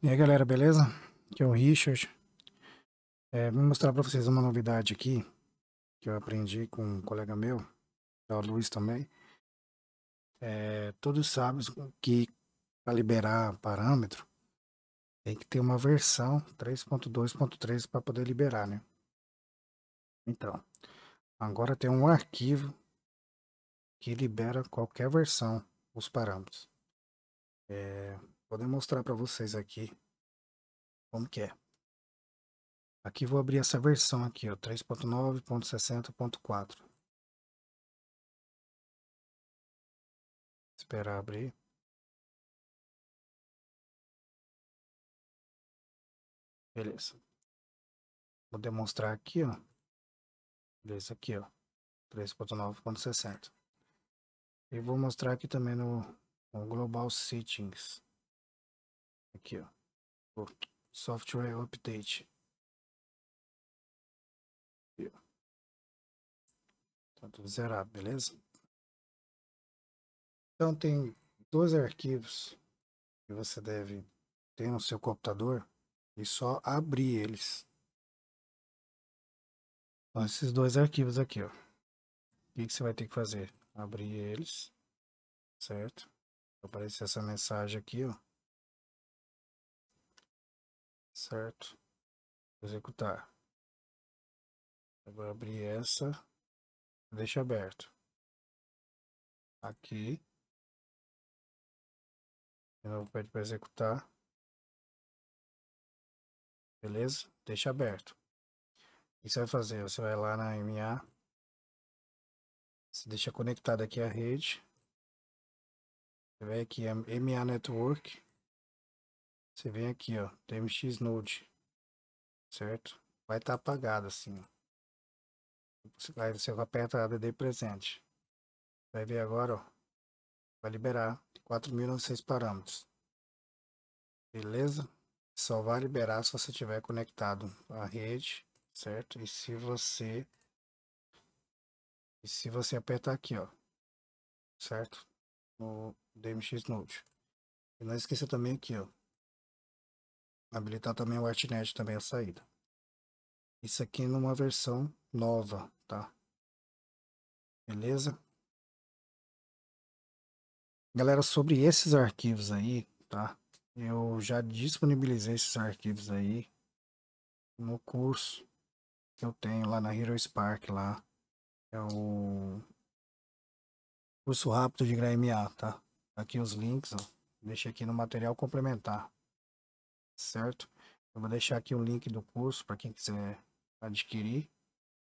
E aí galera, beleza? Aqui é o Richard. É, vou mostrar para vocês uma novidade aqui que eu aprendi com um colega meu, é o Luiz também. É, todos sabem que para liberar parâmetro tem que ter uma versão 3.2.3 para poder liberar, né? Então, agora tem um arquivo que libera qualquer versão, os parâmetros. É, Vou demonstrar para vocês aqui como que é. Aqui vou abrir essa versão aqui, ó, 3.9.60.4. Esperar abrir. Beleza. Vou demonstrar aqui, ó. Beleza, aqui, ó. 3.9.60. E vou mostrar aqui também no, no Global Settings. Aqui, ó. O software update. Aqui, ó. Tá tudo zerado, beleza? Então tem dois arquivos que você deve ter no seu computador e só abrir eles. Então, esses dois arquivos aqui, ó. O que, que você vai ter que fazer? Abrir eles, certo? aparece aparecer essa mensagem aqui, ó. Certo. Executar. agora abrir essa. Deixa aberto. Aqui. De novo pede para executar. Beleza? Deixa aberto. O que você vai fazer? Você vai lá na MA. Você deixa conectada aqui a rede. Você vai aqui MA Network. Você vem aqui, ó, DMX Node, certo? Vai estar tá apagado assim, ó. Aí você aperta DD presente. Vai ver agora, ó. Vai liberar 4.096 parâmetros. Beleza? Só vai liberar se você tiver conectado à rede, certo? E se você... E se você apertar aqui, ó. Certo? No DMX Node. E não esqueça também aqui, ó habilitar também o ArtNet também a saída. Isso aqui numa versão nova, tá? Beleza? Galera, sobre esses arquivos aí, tá? Eu já disponibilizei esses arquivos aí no curso que eu tenho lá na Hero Spark lá. É o curso rápido de GRMA, tá? Aqui os links, ó. Deixa aqui no material complementar certo? Eu vou deixar aqui o link do curso para quem quiser adquirir,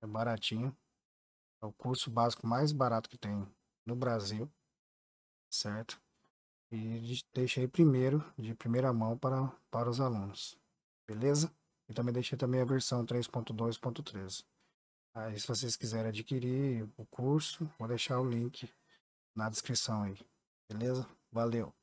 é baratinho. É o curso básico mais barato que tem no Brasil, certo? E deixei primeiro, de primeira mão para, para os alunos, beleza? E também deixei também a versão 3.2.13. Aí se vocês quiserem adquirir o curso, vou deixar o link na descrição aí, beleza? Valeu!